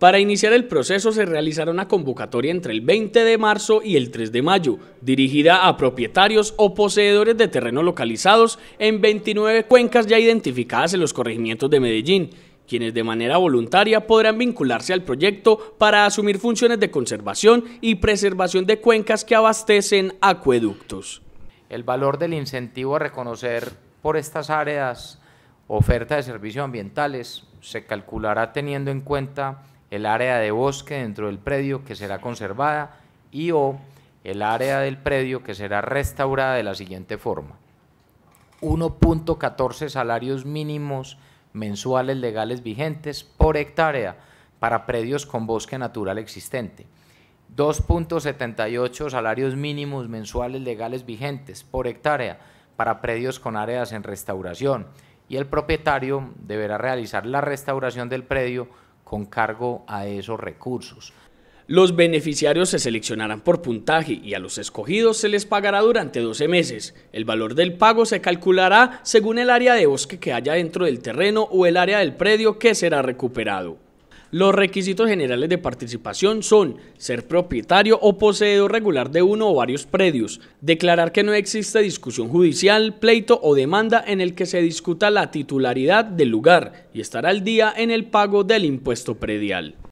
Para iniciar el proceso se realizará una convocatoria entre el 20 de marzo y el 3 de mayo, dirigida a propietarios o poseedores de terrenos localizados en 29 cuencas ya identificadas en los corregimientos de Medellín, quienes de manera voluntaria podrán vincularse al proyecto para asumir funciones de conservación y preservación de cuencas que abastecen acueductos. El valor del incentivo a reconocer por estas áreas oferta de servicios ambientales se calculará teniendo en cuenta el área de bosque dentro del predio que será conservada y o el área del predio que será restaurada de la siguiente forma. 1.14 salarios mínimos mensuales legales vigentes por hectárea para predios con bosque natural existente. 2.78 salarios mínimos mensuales legales vigentes por hectárea para predios con áreas en restauración y el propietario deberá realizar la restauración del predio con cargo a esos recursos. Los beneficiarios se seleccionarán por puntaje y a los escogidos se les pagará durante 12 meses. El valor del pago se calculará según el área de bosque que haya dentro del terreno o el área del predio que será recuperado. Los requisitos generales de participación son ser propietario o poseedor regular de uno o varios predios, declarar que no existe discusión judicial, pleito o demanda en el que se discuta la titularidad del lugar y estar al día en el pago del impuesto predial.